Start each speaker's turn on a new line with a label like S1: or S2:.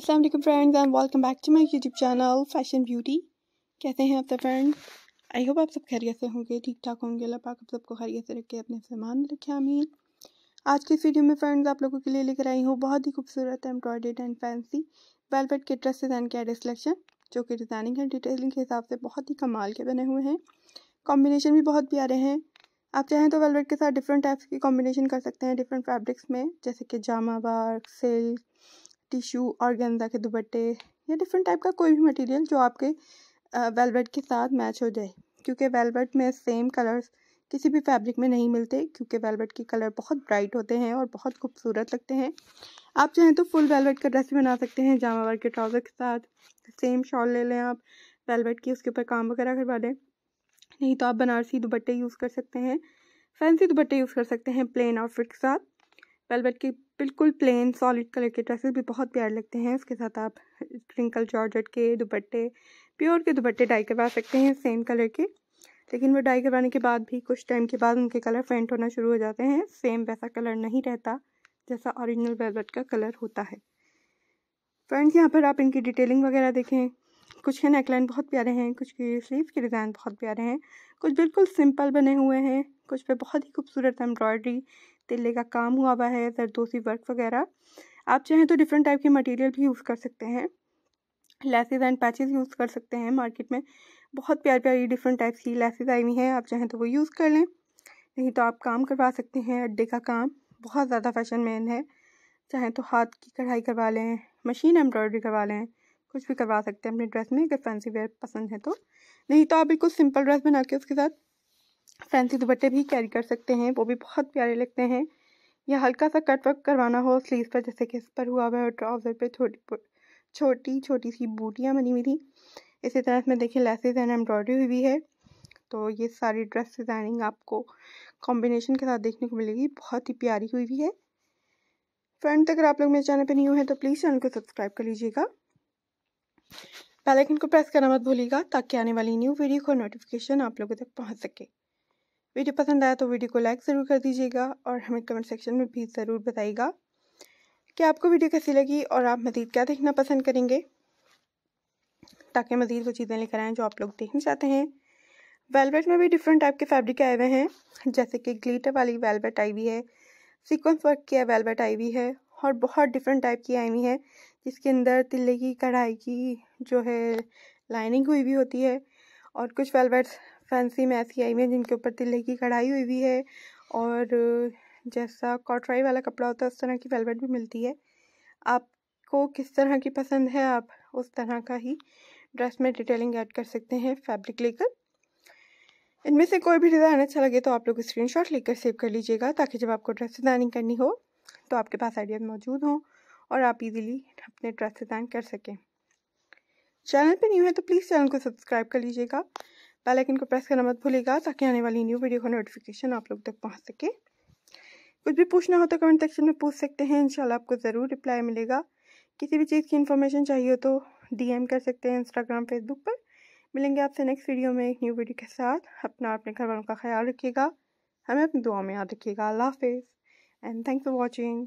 S1: Aslam friends and welcome back to my YouTube channel fashion beauty कैसे हैं आप सब फ्रेंड आई होप आप सब खैरियत से होंगे ठीक ठाक होंगे अल्लाह पाक आप सबको खैरियत से रखे अपने सामान रखे आमीन आज की इस वीडियो में फ्रेंड्स आप लोगों के लिए लेकर आई हूँ बहुत ही खूबसूरत एम्ब्रॉयडेड एंड फैंसी वेलवेट के ड्रेसेज एंड कैडे सिलेक्शन जो कि डिज़ाइनिंग एंड डिटेलिंग के हिसाब से बहुत ही कमाल के बने हुए हैं कॉम्बिनेशन भी बहुत प्यारे हैं आप चाहें तो वेलवेट के साथ डिफरेंट टाइप्स की कॉम्बिनेशन कर सकते हैं डिफरेंट फैब्रिक्स में जैसे कि जामा बार्क सिल्क टिशू और गेंदा के दुपट्टे या डिफरेंट टाइप का कोई भी मटेरियल जो आपके वेलवेट के साथ मैच हो जाए क्योंकि वेलवेट में सेम कलर्स किसी भी फैब्रिक में नहीं मिलते क्योंकि वेलवेट के कलर बहुत ब्राइट होते हैं और बहुत खूबसूरत लगते हैं आप चाहें तो फुल वेलवेट का ड्रेस भी बना सकते हैं जामा वर्क के ट्राउज़र के साथ सेम शॉल ले लें आप वेलवेट की उसके ऊपर काम वगैरह करवा दें नहीं तो आप बनारसी दुपट्टे यूज़ कर सकते हैं फैंसी दुपट्टे यूज़ कर सकते हैं प्लेन आउटफिट के साथ वेलवेट की बिल्कुल प्लेन सॉलिड कलर के ड्रेसेस भी बहुत प्यारे लगते हैं उसके साथ आप ट्रिंकल जॉर्जेट के दुपट्टे प्योर के दुपट्टे डाई करवा सकते हैं सेम कलर के लेकिन वो डाई करवाने के बाद भी कुछ टाइम के बाद उनके कलर फेंट होना शुरू हो जाते हैं सेम वैसा कलर नहीं रहता जैसा ओरिजिनल वेलवेट का कलर होता है फ्रेंड्स यहाँ पर आप इनकी डिटेलिंग वगैरह देखें कुछ के नेकलाइन बहुत प्यारे हैं कुछ के स्लीव के डिज़ाइन बहुत प्यारे हैं कुछ बिल्कुल सिंपल बने हुए हैं कुछ पे बहुत ही खूबसूरत एम्ब्रॉयडरी तिल्ले का काम हुआ हुआ है जरदोसी वर्क वगैरह आप चाहें तो डिफरेंट टाइप के मटेरियल भी यूज़ कर सकते हैं लेसेज एंड पैचेस यूज़ कर सकते हैं मार्केट में बहुत प्यारी प्यारी डिफरेंट टाइप्स की लेसेज आई हुई हैं आप चाहें तो वो यूज़ कर लें नहीं तो आप काम करवा सकते हैं अड्डे का काम बहुत ज़्यादा फैशन मैन है चाहें तो हाथ की कढ़ाई करवा लें मशीन एम्ब्रॉयडरी करवा लें कुछ भी करवा सकते हैं अपने ड्रेस में अगर फैंसी वेयर पसंद है तो नहीं तो आप बिल्कुल सिंपल ड्रेस बना के उसके साथ फैंसी दुपट्टे भी कैरी कर सकते हैं वो भी बहुत प्यारे लगते हैं या हल्का सा कट वर्क करवाना हो स्लीव पर जैसे कि इस पर हुआ हुआ है और ट्राउज़र पे छोटी छोटी छोटी सी बूटियाँ बनी हुई थी इसी तरह इसमें देखिए लेसेज एंड एम्ब्रॉयडरी हुई हुई है तो ये सारी ड्रेस डिज़ाइनिंग आपको कॉम्बिनेशन के साथ देखने को मिलेगी बहुत ही प्यारी हुई हुई है फ्रेंड्स अगर आप लोग मेरे चैनल पर न्यू हैं तो प्लीज़ चैनल को सब्सक्राइब कर लीजिएगा पहले इनको को प्रेस करना मत भूलिएगा ताकि आने वाली न्यू वीडियो का नोटिफिकेशन आप लोगों तक पहुँच सके वीडियो पसंद आया तो वीडियो को लाइक ज़रूर कर दीजिएगा और हमें कमेंट सेक्शन में भी ज़रूर बताइएगा कि आपको वीडियो कैसी लगी और आप मज़ीद क्या देखना पसंद करेंगे ताकि मज़ीद वो चीज़ें लेकर आएँ जो आप लोग देखना चाहते हैं वेलवेट में भी डिफरेंट टाइप के फैब्रिक आए हुए हैं जैसे कि ग्लीटर वाली वेलवेट आई हुई है सिक्वेंस वर्क किया वेलवेट आई हुई है और बहुत डिफरेंट टाइप की आई हुई है जिसके अंदर तिल्ले की कढ़ाई की जो है लाइनिंग हुई भी होती है और कुछ वेलवेट्स फैंसी में ऐसी आई हुई हैं जिनके ऊपर तिले की कढ़ाई हुई हुई है और जैसा कॉटराई वाला कपड़ा होता है उस तरह की वेलवेट भी मिलती है आपको किस तरह की पसंद है आप उस तरह का ही ड्रेस में डिटेलिंग ऐड कर सकते हैं फैब्रिक लेकर इनमें से कोई भी डिज़ाइन अच्छा लगे तो आप लोग स्क्रीनशॉट लेकर सेव कर लीजिएगा ताकि जब आपको ड्रेस डिज़ाइनिंग करनी हो तो आपके पास आइडियाज़ मौजूद हों और आप इजीली अपने ड्रेस डिज़ाइन कर सकें चैनल पर न्यू है तो प्लीज़ चैनल को सब्सक्राइब कर लीजिएगा बेल आइकन को प्रेस करना मत भूलिएगा ताकि आने वाली न्यू वीडियो का नोटिफिकेशन आप लोग तक पहुंच सके कुछ भी पूछना हो तो कमेंट सेक्शन में पूछ सकते हैं इंशाल्लाह आपको ज़रूर रिप्लाई मिलेगा किसी भी चीज़ की इन्फॉर्मेशन चाहिए हो तो डीएम कर सकते हैं इंस्टाग्राम फेसबुक पर मिलेंगे आपसे नेक्स्ट वीडियो में एक न्यू वीडियो के साथ अपना अपने घर वालों का ख्याल रखिएगा हमें अपनी दुआ में याद रखिएगा अल्लाह हाफिज़ एंड थैंक्स फॉर वॉचिंग